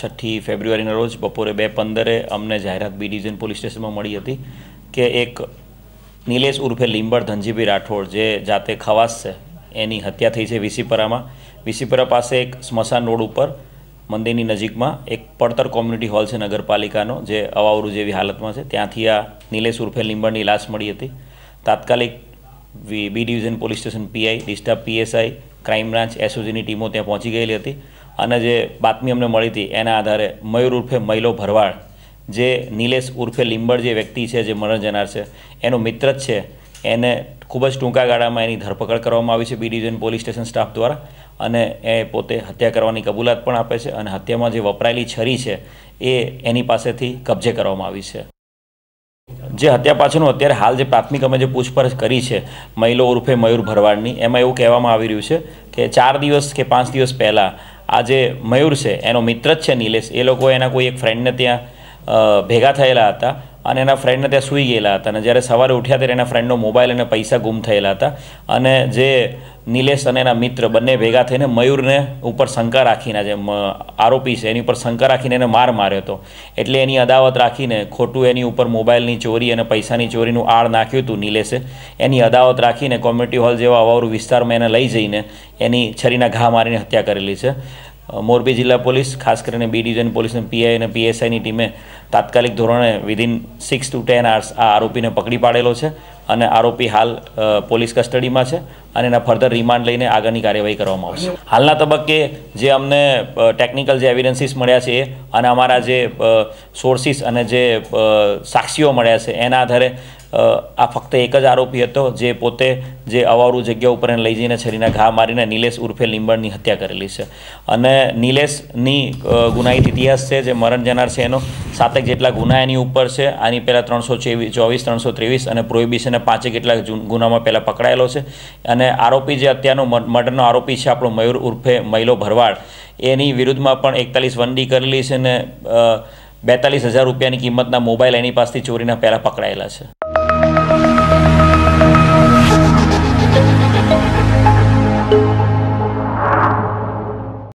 છઠ્ઠી ફેબ્રુઆરીના રોજ બપોરે બે પંદરે અમને જાહેરાત બી ડિવિઝન પોલીસ સ્ટેશનમાં મળી હતી કે એક નિલેશ ઉર્ફે લીંબડ ધનજીભાઈ રાઠોડ જે જાતે ખવાસ છે એની હત્યા થઈ છે વિસીપરામાં વિસીપરા પાસે એક સ્મશાન રોડ ઉપર મંદિરની નજીકમાં એક પડતર કોમ્યુનિટી હોલ છે નગરપાલિકાનો જે અવાવરું જેવી હાલતમાં છે ત્યાંથી આ નિલેશ ઉર્ફે લીંબડની લાશ મળી હતી તાત્કાલિક B division police station PI D staff PSI crime branch એસઓજીની ટીમો ત્યાં પહોંચી ગયેલી હતી અને જે બાતમી અમને મળી હતી એના આધારે મયુર ઉર્ફે મહિલો ભરવાડ જે નિલેશ ઉર્ફે લીંબડ જે વ્યક્તિ છે જે મરણ જનાર છે એનો મિત્ર જ છે એને ખૂબ જ ટૂંકા ગાળામાં એની ધરપકડ કરવામાં આવી છે B division police station staff દ્વારા અને એ પોતે હત્યા કરવાની કબૂલાત પણ આપે છે અને હત્યામાં જે વપરાયેલી છરી છે એ એની પાસેથી કબજે કરવામાં આવી છે જે હત્યા પાછળનું અત્યારે હાલ જે પ્રાથમિક અમે જે પૂછપરછ કરી છે મહિલો ઉર્ફે મયુર ભરવાડની એમાં એવું કહેવામાં આવી રહ્યું છે કે ચાર દિવસ કે પાંચ દિવસ પહેલાં આ જે મયુર છે એનો મિત્ર જ છે નિલેશ એ લોકો એના કોઈ એક ફ્રેન્ડને ત્યાં ભેગા થયેલા હતા અને એના ફ્રેન્ડને ત્યાં સૂઈ ગયેલા હતા અને જ્યારે સવારે ઉઠ્યા ત્યારે એના ફ્રેન્ડનો મોબાઈલ અને પૈસા ગુમ થયેલા હતા અને જે નિલેશ અને એના મિત્ર બંને ભેગા થઈને મયુરને ઉપર શંકા રાખીને જે આરોપી છે એની ઉપર શંકા રાખીને એને માર માર્યો હતો એટલે એની અદાવત રાખીને ખોટું એની ઉપર મોબાઈલની ચોરી અને પૈસાની ચોરીનું આળ નાખ્યું હતું નિલેશે એની અદાવત રાખીને કોમ્યુનિટી હોલ જેવા અવાવરું વિસ્તારમાં એને લઈ જઈને એની છરીના ઘા મારીને હત્યા કરેલી છે મોરબી જિલ્લા પોલીસ ખાસ કરીને બી ડિવિઝન અને પીઆઈ અને પીએસઆઈની ટીમે તાત્કાલિક ધોરણે within six to ten hours આ આરોપીને પકડી પાડેલો છે અને આરોપી હાલ પોલીસ કસ્ટડીમાં છે અને એના ફર્ધર રિમાન્ડ લઈને આગળની કાર્યવાહી કરવામાં આવશે હાલના તબક્કે જે અમને ટેકનિકલ જે એવિડન્સીસ મળ્યા છે એ અને અમારા જે સોર્સિસ અને જે સાક્ષીઓ મળ્યા છે એના આધારે આ ફક્ત એક જ આરોપી હતો જે પોતે જે અવારું જગ્યા ઉપર લઈ જઈને છરીને ઘા મારીને નિલેશ ઉર્ફે લીંબણની હત્યા કરેલી છે અને નિલેશની ગુનાહિત ઇતિહાસ છે જે મરણ જનાર છે એનો સાતેક જેટલા ગુના એની ઉપર છે આની પહેલાં ત્રણસો ચોવીસ ત્રણસો ત્રેવીસ અને પ્રોહિબિશનના પાંચે જેટલા ગુનામાં પહેલાં પકડાયેલો છે અને આરોપી જે અત્યારનો મર્ડરનો આરોપી છે આપણો મયુર ઉર્ફે મહિલો ભરવાડ એની વિરુદ્ધમાં પણ એકતાલીસ વનડી કરેલી છે ને બેતાલીસ હજાર રૂપિયાની કિંમતના મોબાઈલ એની પાસેથી ચોરીના પહેલાં પકડાયેલા છે